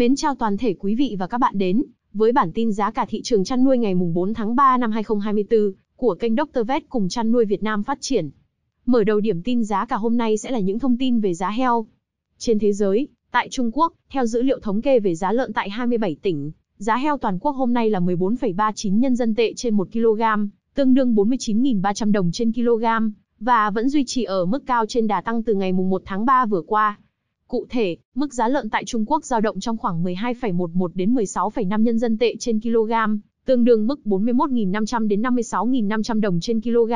Mến chào toàn thể quý vị và các bạn đến với bản tin giá cả thị trường chăn nuôi ngày mùng 4 tháng 3 năm 2024 của kênh Dr. Vet cùng chăn nuôi Việt Nam phát triển. Mở đầu điểm tin giá cả hôm nay sẽ là những thông tin về giá heo. Trên thế giới, tại Trung Quốc, theo dữ liệu thống kê về giá lợn tại 27 tỉnh, giá heo toàn quốc hôm nay là 14,39 nhân dân tệ trên 1 kg, tương đương 49.300 đồng trên kg, và vẫn duy trì ở mức cao trên đà tăng từ ngày mùng 1 tháng 3 vừa qua. Cụ thể, mức giá lợn tại Trung Quốc dao động trong khoảng 12,11 đến 16,5 nhân dân tệ trên kg, tương đương mức 41.500 đến 56.500 đồng trên kg.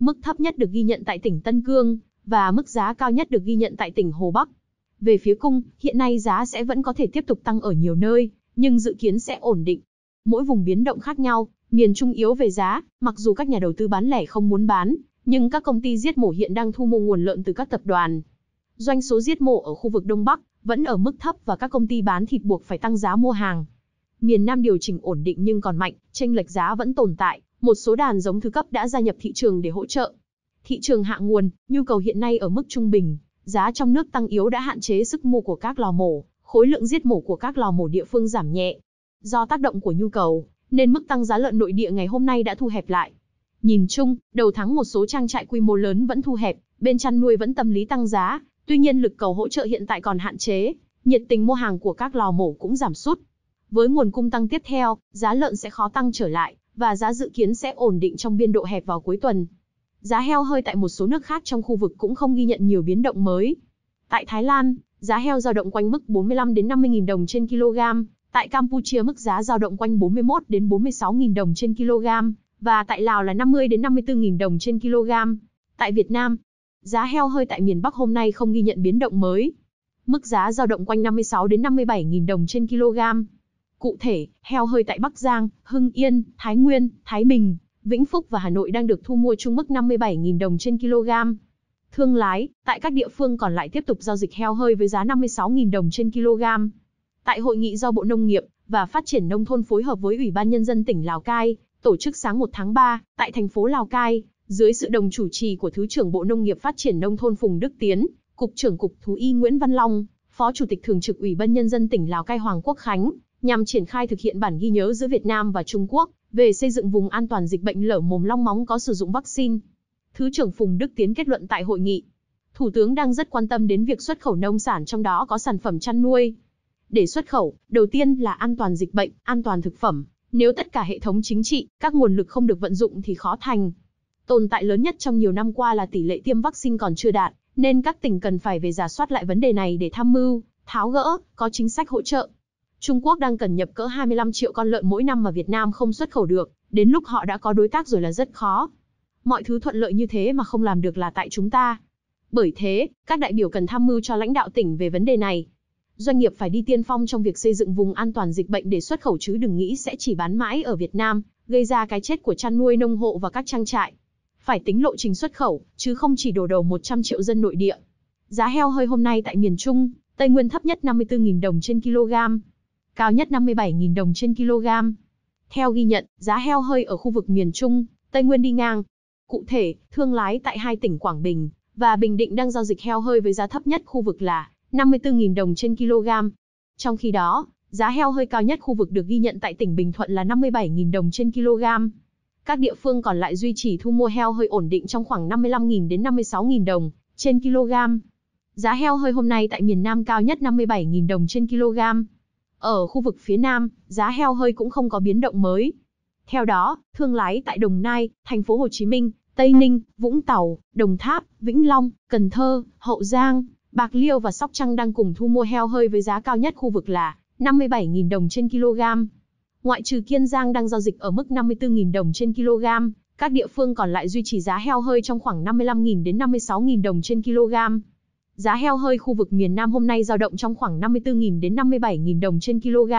Mức thấp nhất được ghi nhận tại tỉnh Tân Cương và mức giá cao nhất được ghi nhận tại tỉnh Hồ Bắc. Về phía cung, hiện nay giá sẽ vẫn có thể tiếp tục tăng ở nhiều nơi, nhưng dự kiến sẽ ổn định. Mỗi vùng biến động khác nhau, miền trung yếu về giá, mặc dù các nhà đầu tư bán lẻ không muốn bán, nhưng các công ty giết mổ hiện đang thu mua nguồn lợn từ các tập đoàn, Doanh số giết mổ ở khu vực Đông Bắc vẫn ở mức thấp và các công ty bán thịt buộc phải tăng giá mua hàng. Miền Nam điều chỉnh ổn định nhưng còn mạnh, tranh lệch giá vẫn tồn tại, một số đàn giống thứ cấp đã gia nhập thị trường để hỗ trợ. Thị trường hạ nguồn, nhu cầu hiện nay ở mức trung bình, giá trong nước tăng yếu đã hạn chế sức mua của các lò mổ, khối lượng giết mổ của các lò mổ địa phương giảm nhẹ. Do tác động của nhu cầu, nên mức tăng giá lợn nội địa ngày hôm nay đã thu hẹp lại. Nhìn chung, đầu tháng một số trang trại quy mô lớn vẫn thu hẹp, bên chăn nuôi vẫn tâm lý tăng giá, Tuy nhiên lực cầu hỗ trợ hiện tại còn hạn chế, nhiệt tình mua hàng của các lò mổ cũng giảm sút. Với nguồn cung tăng tiếp theo, giá lợn sẽ khó tăng trở lại và giá dự kiến sẽ ổn định trong biên độ hẹp vào cuối tuần. Giá heo hơi tại một số nước khác trong khu vực cũng không ghi nhận nhiều biến động mới. Tại Thái Lan, giá heo dao động quanh mức 45 đến 50 000 đồng trên kg, tại Campuchia mức giá dao động quanh 41 đến 46 000 đồng trên kg và tại Lào là 50 đến 54 000 đồng trên kg. Tại Việt Nam, Giá heo hơi tại miền Bắc hôm nay không ghi nhận biến động mới. Mức giá giao động quanh 56 đến 57.000 đồng trên kg. Cụ thể, heo hơi tại Bắc Giang, Hưng Yên, Thái Nguyên, Thái Bình, Vĩnh Phúc và Hà Nội đang được thu mua chung mức 57.000 đồng trên kg. Thương lái, tại các địa phương còn lại tiếp tục giao dịch heo hơi với giá 56.000 đồng trên kg. Tại hội nghị do Bộ Nông nghiệp và Phát triển Nông thôn phối hợp với Ủy ban Nhân dân tỉnh Lào Cai, tổ chức sáng 1 tháng 3, tại thành phố Lào Cai, dưới sự đồng chủ trì của Thứ trưởng Bộ Nông nghiệp Phát triển Nông thôn Phùng Đức Tiến, Cục trưởng Cục Thú y Nguyễn Văn Long, Phó Chủ tịch Thường trực Ủy ban Nhân dân tỉnh Lào Cai Hoàng Quốc Khánh, nhằm triển khai thực hiện bản ghi nhớ giữa Việt Nam và Trung Quốc về xây dựng vùng an toàn dịch bệnh lở mồm long móng có sử dụng vaccine. Thứ trưởng Phùng Đức Tiến kết luận tại hội nghị. Thủ tướng đang rất quan tâm đến việc xuất khẩu nông sản trong đó có sản phẩm chăn nuôi. Để xuất khẩu, đầu tiên là an toàn dịch bệnh, an toàn thực phẩm. Nếu tất cả hệ thống chính trị, các nguồn lực không được vận dụng thì khó thành. Tồn tại lớn nhất trong nhiều năm qua là tỷ lệ tiêm vaccine còn chưa đạt, nên các tỉnh cần phải về giả soát lại vấn đề này để tham mưu, tháo gỡ, có chính sách hỗ trợ. Trung Quốc đang cần nhập cỡ 25 triệu con lợn mỗi năm mà Việt Nam không xuất khẩu được, đến lúc họ đã có đối tác rồi là rất khó. Mọi thứ thuận lợi như thế mà không làm được là tại chúng ta. Bởi thế, các đại biểu cần tham mưu cho lãnh đạo tỉnh về vấn đề này. Doanh nghiệp phải đi tiên phong trong việc xây dựng vùng an toàn dịch bệnh để xuất khẩu chứ đừng nghĩ sẽ chỉ bán mãi ở Việt Nam, gây ra cái chết của chăn nuôi nông hộ và các trang trại phải tính lộ trình xuất khẩu, chứ không chỉ đổ đầu 100 triệu dân nội địa. Giá heo hơi hôm nay tại miền Trung, Tây Nguyên thấp nhất 54.000 đồng trên kg, cao nhất 57.000 đồng trên kg. Theo ghi nhận, giá heo hơi ở khu vực miền Trung, Tây Nguyên đi ngang. Cụ thể, thương lái tại hai tỉnh Quảng Bình và Bình Định đang giao dịch heo hơi với giá thấp nhất khu vực là 54.000 đồng trên kg. Trong khi đó, giá heo hơi cao nhất khu vực được ghi nhận tại tỉnh Bình Thuận là 57.000 đồng trên kg. Các địa phương còn lại duy trì thu mua heo hơi ổn định trong khoảng 55.000 đến 56.000 đồng trên kg. Giá heo hơi hôm nay tại miền Nam cao nhất 57.000 đồng trên kg. Ở khu vực phía Nam, giá heo hơi cũng không có biến động mới. Theo đó, thương lái tại Đồng Nai, thành phố Hồ Chí Minh, Tây Ninh, Vũng Tàu, Đồng Tháp, Vĩnh Long, Cần Thơ, Hậu Giang, Bạc Liêu và Sóc Trăng đang cùng thu mua heo hơi với giá cao nhất khu vực là 57.000 đồng trên kg. Ngoại trừ Kiên Giang đang giao dịch ở mức 54.000 đồng trên kg, các địa phương còn lại duy trì giá heo hơi trong khoảng 55.000 đến 56.000 đồng trên kg. Giá heo hơi khu vực miền Nam hôm nay giao động trong khoảng 54.000 đến 57.000 đồng trên kg.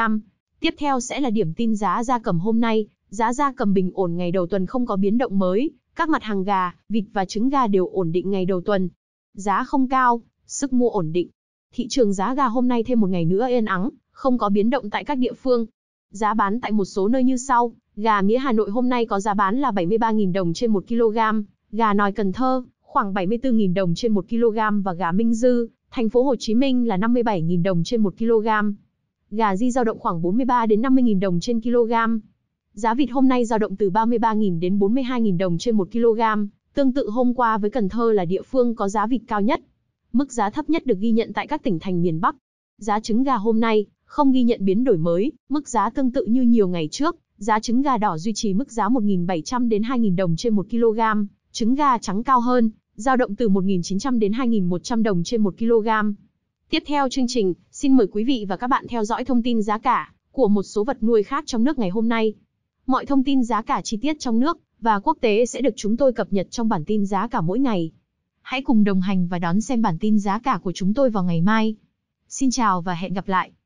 Tiếp theo sẽ là điểm tin giá gia cầm hôm nay, giá gia cầm bình ổn ngày đầu tuần không có biến động mới, các mặt hàng gà, vịt và trứng gà đều ổn định ngày đầu tuần. Giá không cao, sức mua ổn định. Thị trường giá gà hôm nay thêm một ngày nữa yên ắng, không có biến động tại các địa phương. Giá bán tại một số nơi như sau, gà mía Hà Nội hôm nay có giá bán là 73.000 đồng trên 1 kg, gà nòi Cần Thơ khoảng 74.000 đồng trên 1 kg và gà Minh Dư, thành phố Hồ Chí Minh là 57.000 đồng trên 1 kg. Gà di dao động khoảng 43 đến 50.000 đồng trên kg. Giá vịt hôm nay dao động từ 33.000 đến 42.000 đồng trên 1 kg, tương tự hôm qua với Cần Thơ là địa phương có giá vịt cao nhất. Mức giá thấp nhất được ghi nhận tại các tỉnh thành miền Bắc. Giá trứng gà hôm nay không ghi nhận biến đổi mới, mức giá tương tự như nhiều ngày trước, giá trứng gà đỏ duy trì mức giá 1.700 đến 2.000 đồng trên 1 kg, trứng gà trắng cao hơn, giao động từ 1.900 đến 2.100 đồng trên 1 kg. Tiếp theo chương trình, xin mời quý vị và các bạn theo dõi thông tin giá cả của một số vật nuôi khác trong nước ngày hôm nay. Mọi thông tin giá cả chi tiết trong nước và quốc tế sẽ được chúng tôi cập nhật trong bản tin giá cả mỗi ngày. Hãy cùng đồng hành và đón xem bản tin giá cả của chúng tôi vào ngày mai. Xin chào và hẹn gặp lại!